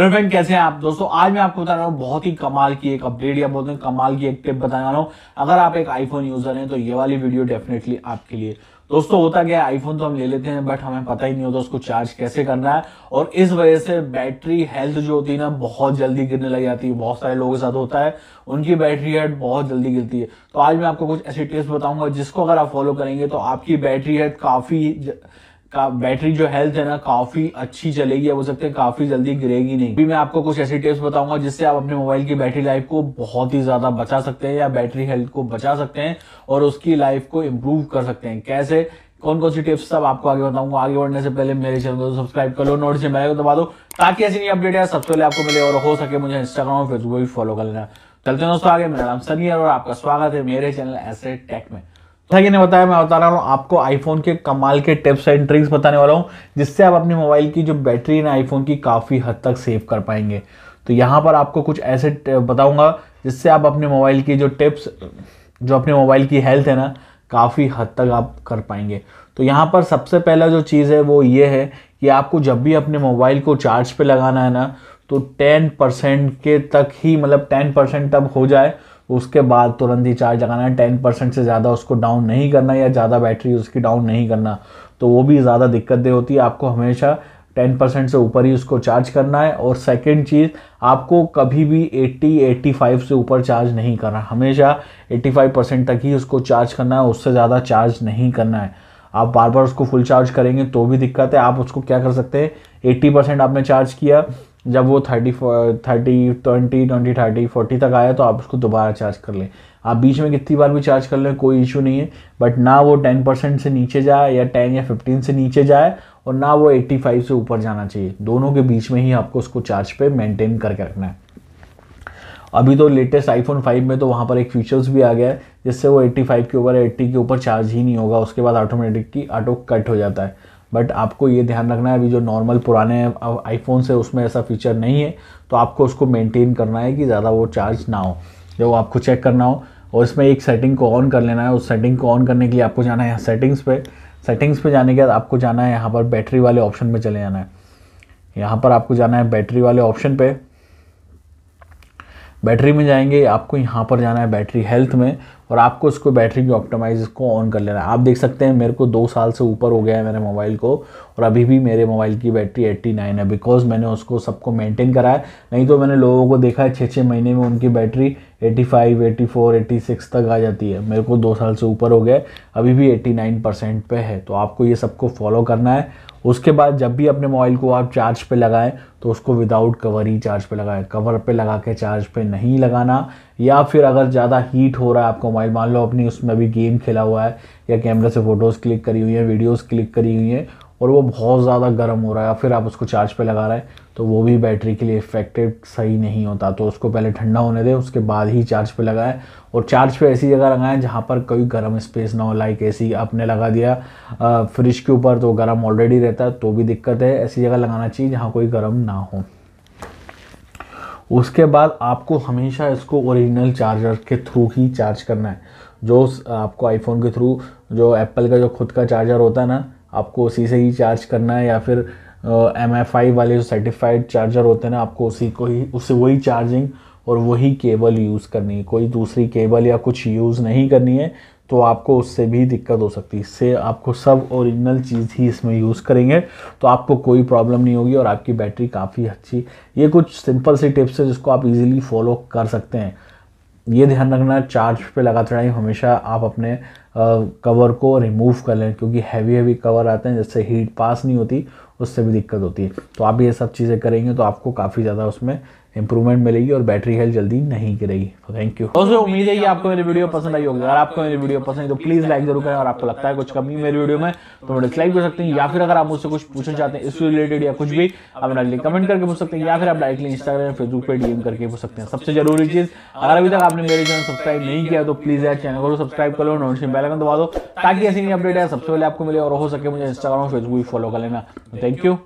hello friend कैसे हैं आप दोस्तों आज मैं आपको बता रहा हूँ बहुत ही कमाल की एक अपडेट या बोलते हैं कमाल की एक टिप बताने वाला हूँ अगर आप एक आईफोन यूजर हैं तो ये वाली वीडियो डेफिनेटली आपके लिए दोस्तों होता क्या है आईफोन तो हम ले लेते हैं बट हमें पता ही नहीं होता उसको चार्ज कैसे करना है और इस वजह से बैटरी हेल्थ जो होती है ना बहुत जल्दी गिरने लग जाती है बहुत सारे लोगों के साथ होता है उनकी बैटरी हेल्थ बहुत जल्दी गिरती है तो आज मैं आपको कुछ ऐसी टिप्स बताऊंगा जिसको अगर आप फॉलो करेंगे तो आपकी बैटरी हेल्थ काफी का बैटरी जो हेल्थ है ना काफी अच्छी चलेगी हो सकते हैं काफी जल्दी गिरेगी नहीं अभी मैं आपको कुछ ऐसी टिप्स बताऊंगा जिससे आप अपने मोबाइल की बैटरी लाइफ को बहुत ही ज्यादा बचा सकते हैं या बैटरी हेल्थ को बचा सकते हैं और उसकी लाइफ को इम्प्रूव कर सकते हैं कैसे कौन कौन सी टिप्स सब आपको आगे बताऊंगा आगे बढ़ने से पहले मेरे चैनल को सब्सक्राइब कर लो नोट से को दबा दो ताकि ऐसी नई अपडेट है सबसे पहले आपको मिले और हो सके मुझे इंस्टाग्राम और फेसबुक भी फॉलो कर लेना चलते हैं दोस्तों आगे मेरा नाम सनी और आपका स्वागत है मेरे चैनल ऐसे टेक में था कि नहीं बताया मैं बता रहा हूँ आपको आईफोन के कमाल के टिप्स एंड ट्रिक्स बताने वाला हूँ जिससे आप अपने मोबाइल की जो बैटरी है ना आईफोन की काफ़ी हद तक सेव कर पाएंगे तो यहाँ पर आपको कुछ ऐसे बताऊँगा जिससे आप अपने मोबाइल की जो टिप्स जो अपने मोबाइल की हेल्थ है ना काफ़ी हद तक आप कर पाएंगे तो यहाँ पर सबसे पहला जो चीज़ है वो ये है कि आपको जब भी अपने मोबाइल को चार्ज पे लगाना है ना तो 10 परसेंट के तक ही मतलब 10 परसेंट तब हो जाए उसके बाद तुरंत ही चार्ज लगाना है टेन परसेंट से ज़्यादा उसको डाउन नहीं करना या ज़्यादा बैटरी उसकी डाउन नहीं करना तो वो भी ज़्यादा दिक्कत दे होती है आपको हमेशा टेन परसेंट से ऊपर ही उसको चार्ज करना है और सेकेंड चीज़ आपको कभी भी एट्टी एट्टी फाइव से ऊपर चार्ज नहीं करना हमेशा एट्टी फाइव परसेंट तक ही उसको चार्ज करना है उससे ज़्यादा चार्ज नहीं करना है आप बार बार उसको फुल चार्ज करेंगे तो भी दिक्कत है आप उसको क्या कर सकते हैं एट्टी परसेंट आपने चार्ज किया जब वो thirty thirty twenty twenty thirty forty तक आया तो आप उसको दोबारा चार्ज कर लें आप बीच में कितनी बार भी चार्ज कर लें कोई इशू नहीं है बट ना वो टेन परसेंट से नीचे जाए या टेन या फिफ्टीन से नीचे जाए और ना वो एट्टी फाइव से ऊपर जाना चाहिए दोनों के बीच में ही आपको उसको चार्ज पे मेंटेन करके रखना है अभी तो लेटेस्ट आईफोन फाइव में तो वहाँ पर एक फीचर्स भी आ गया है जिससे वो फाइव के ऊपर एट्टी के ऊपर चार्ज ही नहीं होगा उसके बाद ऑटोमेटिक की ऑटो कट हो जाता है बट आपको ये ध्यान रखना है अभी जो नॉर्मल पुराने आईफोन है उसमें ऐसा फीचर नहीं है तो आपको उसको मेनटेन करना है कि ज़्यादा वो चार्ज ना हो जो आपको चेक करना हो और इसमें एक सेटिंग को ऑन कर लेना है उस सेटिंग को ऑन करने के लिए आपको जाना है यहाँ सेटिंग्स पे सेटिंग्स पे जाने के बाद आपको जाना है यहाँ पर बैटरी वाले ऑप्शन में चले जाना है यहाँ पर आपको जाना है बैटरी वाले ऑप्शन पे बैटरी में जाएंगे आपको यहाँ पर जाना है बैटरी हेल्थ में और आपको इसको बैटरी की ऑप्टोमाइज को ऑन कर लेना है आप देख सकते हैं मेरे को दो साल से ऊपर हो गया है मेरे मोबाइल को और अभी भी मेरे मोबाइल की बैटरी 89 है बिकॉज़ मैंने उसको सबको मेंटेन करा है नहीं तो मैंने लोगों को देखा है छः छः महीने में उनकी बैटरी 85, 84, 86 तक आ जाती है मेरे को दो साल से ऊपर हो गया अभी भी 89 परसेंट पे है तो आपको ये सबको फॉलो करना है उसके बाद जब भी अपने मोबाइल को आप चार्ज पे लगाएं तो उसको विदाउट कवर ही चार्ज पे लगाएं कवर पे लगा के चार्ज पे नहीं लगाना या फिर अगर ज़्यादा हीट हो रहा है आपका मोबाइल मान लो अपनी उसमें अभी गेम खेला हुआ है या कैमरे से फ़ोटोज़ क्लिक करी हुई है वीडियोज़ क्लिक करी हुई है और वो बहुत ज़्यादा गर्म हो रहा है फिर आप उसको चार्ज पे लगा रहे हैं तो वो भी बैटरी के लिए इफेक्टिव सही नहीं होता तो उसको पहले ठंडा होने दें उसके बाद ही चार्ज पे लगाएं और चार्ज पे ऐसी जगह लगाएं जहाँ पर कोई गर्म स्पेस ना हो लाइक ऐसी आपने लगा दिया फ्रिज के ऊपर तो गर्म ऑलरेडी रहता है तो भी दिक्कत है ऐसी जगह लगाना चाहिए जहाँ कोई गर्म ना हो उसके बाद आपको हमेशा इसको ओरिजिनल चार्जर के थ्रू ही चार्ज करना है जो आपको आईफोन के थ्रू जो एप्पल का जो खुद का चार्जर होता है ना आपको उसी से ही चार्ज करना है या फिर एम एफ आई वाले जो सर्टिफाइड चार्जर होते हैं ना आपको उसी को ही उससे वही चार्जिंग और वही केबल यूज़ करनी है कोई दूसरी केबल या कुछ यूज़ नहीं करनी है तो आपको उससे भी दिक्कत हो सकती है इससे आपको सब ओरिजिनल चीज़ ही इसमें यूज़ करेंगे तो आपको कोई प्रॉब्लम नहीं होगी और आपकी बैटरी काफ़ी अच्छी ये कुछ सिंपल सी टिप्स है जिसको आप इजीली फॉलो कर सकते हैं ये ध्यान रखना चार्ज पे लगाते रहें हमेशा आप अपने कवर को रिमूव कर लें क्योंकि हैवी हैवी कवर आते हैं जिससे हीट पास नहीं होती उससे भी दिक्कत होती है तो आप ये सब चीज़ें करेंगे तो आपको काफ़ी ज़्यादा उसमें इंप्रूवमेंट मिलेगी और बैटरी हेल्थ जल्दी नहीं गिरेगी तो थैंक यू दोस्तों उम्मीद है कि आपको मेरी वीडियो पसंद आई होगी अगर आपको मेरी वीडियो पसंद है तो प्लीज़ लाइक जरूर करें और आपको लगता है कुछ कमी मेरी वीडियो में तो मैं डिसलाइक कर सकते हैं या फिर अगर आप मुझसे कुछ पूछना चाहते हैं इससे रिलेटेड या कुछ भी आप डायरेक्टली कमेंट करके पूछ सकते हैं या फिर आप डायरेक्टली इंस्टाग्राम फेसबुक पर डीएम करके पूछ सकते हैं सबसे जरूरी चीज़ अगर अभी तक आपने मेरे चैनल सब्सक्राइब नहीं किया तो प्लीज़ यार चैनल को सब्सक्राइब कर लो नोटिफिकेशन बेल आइकन दबा दो ताकि ऐसी अपडेट है सबसे पहले आपको मिले और हो सके मुझे इंस्टाग्राम फेसबुक फॉलो कर लेना थैंक यू